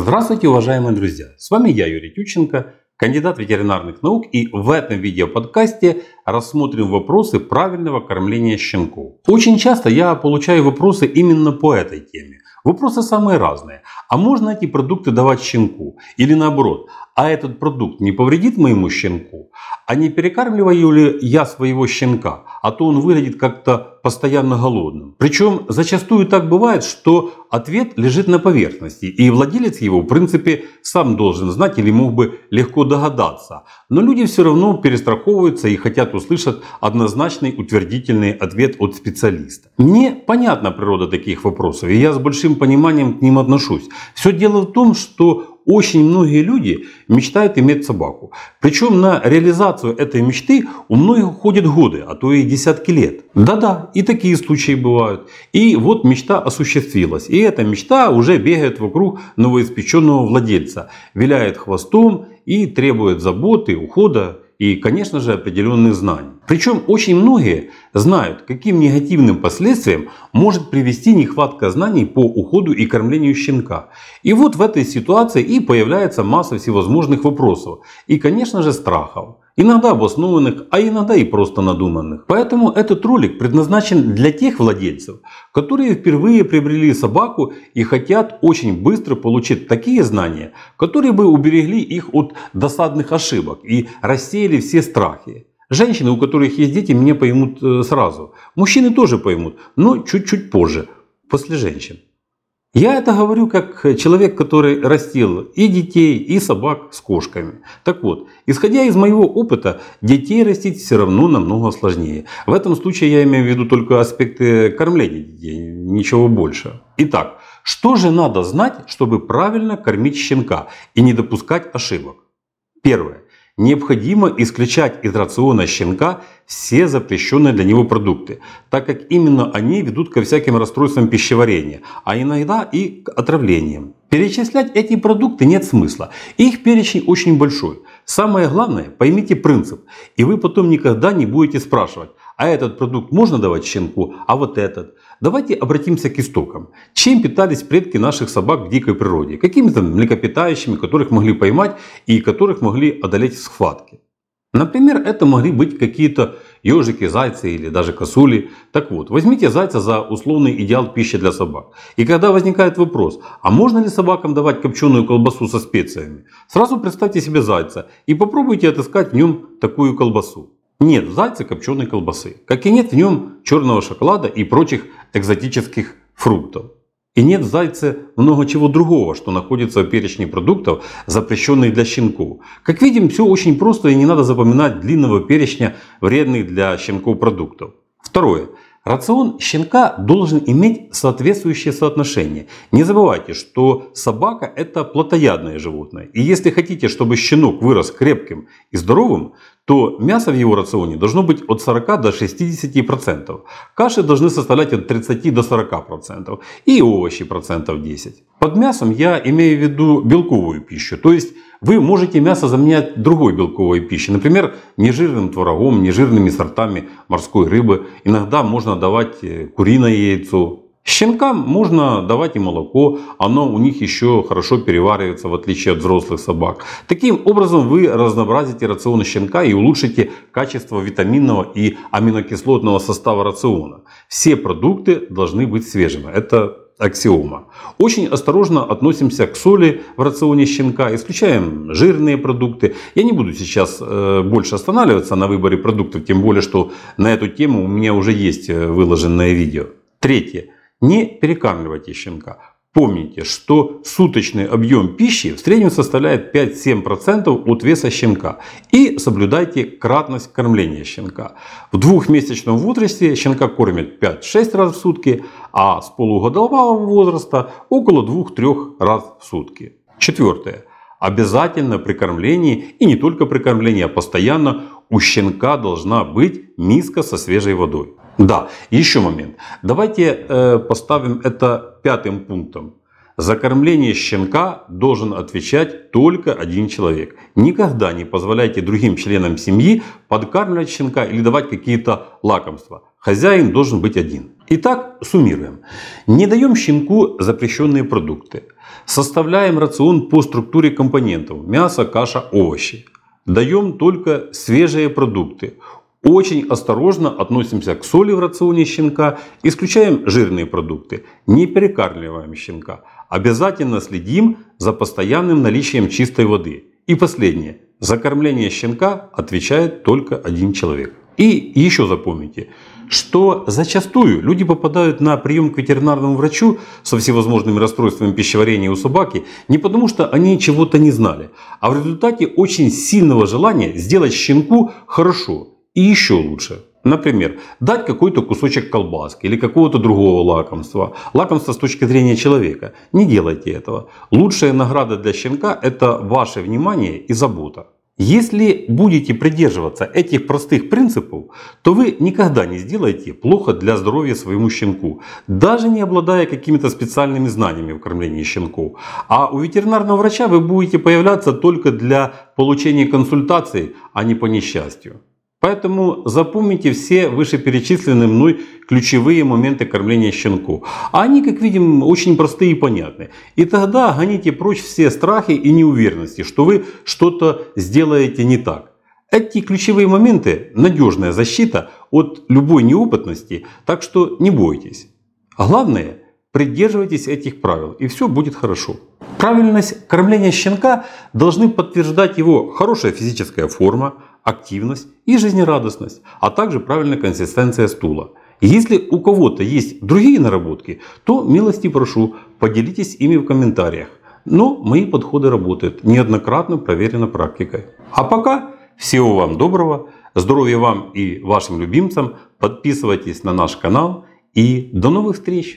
Здравствуйте, уважаемые друзья! С вами я, Юрий Тюченко, кандидат ветеринарных наук, и в этом видеоподкасте рассмотрим вопросы правильного кормления щенков. Очень часто я получаю вопросы именно по этой теме. Вопросы самые разные. А можно эти продукты давать щенку? Или наоборот, а этот продукт не повредит моему щенку? А не перекармливаю ли я своего щенка? А то он выглядит как-то постоянно голодным. Причем зачастую так бывает, что ответ лежит на поверхности, и владелец его, в принципе, сам должен знать или мог бы легко догадаться. Но люди все равно перестраховываются и хотят услышать однозначный утвердительный ответ от специалиста. Мне понятна природа таких вопросов, и я с большим пониманием к ним отношусь. Все дело в том, что очень многие люди мечтают иметь собаку. Причем на реализацию этой мечты у многих уходят годы, а то и десятки лет. Да-да, и такие случаи бывают. И вот мечта осуществилась. И эта мечта уже бегает вокруг новоиспеченного владельца, виляет хвостом и требует заботы, ухода и, конечно же, определенных знаний. Причем очень многие знают, каким негативным последствиям может привести нехватка знаний по уходу и кормлению щенка. И вот в этой ситуации и появляется масса всевозможных вопросов и, конечно же, страхов. Иногда обоснованных, а иногда и просто надуманных. Поэтому этот ролик предназначен для тех владельцев, которые впервые приобрели собаку и хотят очень быстро получить такие знания, которые бы уберегли их от досадных ошибок и рассеяли все страхи. Женщины, у которых есть дети, меня поймут э, сразу. Мужчины тоже поймут, но чуть-чуть позже, после женщин. Я это говорю как человек, который растил и детей, и собак с кошками. Так вот, исходя из моего опыта, детей растить все равно намного сложнее. В этом случае я имею в виду только аспекты кормления детей, ничего больше. Итак, что же надо знать, чтобы правильно кормить щенка и не допускать ошибок? Первое. Необходимо исключать из рациона щенка все запрещенные для него продукты, так как именно они ведут ко всяким расстройствам пищеварения, а иногда и к отравлениям. Перечислять эти продукты нет смысла. Их перечень очень большой. Самое главное, поймите принцип, и вы потом никогда не будете спрашивать, а этот продукт можно давать щенку, а вот этот. Давайте обратимся к истокам. Чем питались предки наших собак в дикой природе? Какими-то млекопитающими, которых могли поймать и которых могли одолеть схватки. Например, это могли быть какие-то ежики, зайцы или даже косули. Так вот, возьмите зайца за условный идеал пищи для собак. И когда возникает вопрос, а можно ли собакам давать копченую колбасу со специями, сразу представьте себе зайца и попробуйте отыскать в нем такую колбасу. Нет в зайце копченой колбасы, как и нет в нем черного шоколада и прочих экзотических фруктов. И нет в зайце много чего другого, что находится в перечне продуктов, запрещенных для щенков. Как видим, все очень просто и не надо запоминать длинного перечня вредных для щенков продуктов. Второе. Рацион щенка должен иметь соответствующее соотношение. Не забывайте, что собака – это плотоядное животное. И если хотите, чтобы щенок вырос крепким и здоровым, то мясо в его рационе должно быть от 40 до 60%. Каши должны составлять от 30 до 40%. И овощи процентов 10. Под мясом я имею в виду белковую пищу, то есть вы можете мясо заменять другой белковой пищей, например, нежирным творогом, нежирными сортами морской рыбы. Иногда можно давать э, куриное яйцо. Щенкам можно давать и молоко, оно у них еще хорошо переваривается, в отличие от взрослых собак. Таким образом вы разнообразите рацион щенка и улучшите качество витаминного и аминокислотного состава рациона. Все продукты должны быть свежими. Это аксиома. Очень осторожно относимся к соли в рационе щенка, исключаем жирные продукты. Я не буду сейчас э, больше останавливаться на выборе продуктов, тем более, что на эту тему у меня уже есть э, выложенное видео. Третье. Не перекармливайте щенка. Помните, что суточный объем пищи в среднем составляет 5-7% от веса щенка. И соблюдайте кратность кормления щенка. В двухмесячном возрасте щенка кормят 5-6 раз в сутки, а с полугодовалого возраста около 2-3 раз в сутки. Четвертое. Обязательно при кормлении, и не только при кормлении, а постоянно у щенка должна быть миска со свежей водой. Да, еще момент. Давайте э, поставим это пятым пунктом. За кормление щенка должен отвечать только один человек. Никогда не позволяйте другим членам семьи подкармливать щенка или давать какие-то лакомства. Хозяин должен быть один. Итак, суммируем. Не даем щенку запрещенные продукты. Составляем рацион по структуре компонентов – мясо, каша, овощи. Даем только свежие продукты. Очень осторожно относимся к соли в рационе щенка, исключаем жирные продукты, не перекармливаем щенка. Обязательно следим за постоянным наличием чистой воды. И последнее. За кормление щенка отвечает только один человек. И еще запомните, что зачастую люди попадают на прием к ветеринарному врачу со всевозможными расстройствами пищеварения у собаки не потому, что они чего-то не знали, а в результате очень сильного желания сделать щенку хорошо, и еще лучше. Например, дать какой-то кусочек колбаски или какого-то другого лакомства. Лакомство с точки зрения человека. Не делайте этого. Лучшая награда для щенка – это ваше внимание и забота. Если будете придерживаться этих простых принципов, то вы никогда не сделаете плохо для здоровья своему щенку, даже не обладая какими-то специальными знаниями в кормлении щенков. А у ветеринарного врача вы будете появляться только для получения консультации, а не по несчастью. Поэтому запомните все вышеперечисленные мной ключевые моменты кормления щенку. А они, как видим, очень простые и понятны. И тогда гоните прочь все страхи и неуверенности, что вы что-то сделаете не так. Эти ключевые моменты – надежная защита от любой неопытности, так что не бойтесь. А главное – Придерживайтесь этих правил, и все будет хорошо. Правильность кормления щенка должны подтверждать его хорошая физическая форма, активность и жизнерадостность, а также правильная консистенция стула. Если у кого-то есть другие наработки, то милости прошу, поделитесь ими в комментариях. Но мои подходы работают, неоднократно проверено практикой. А пока всего вам доброго, здоровья вам и вашим любимцам, подписывайтесь на наш канал и до новых встреч!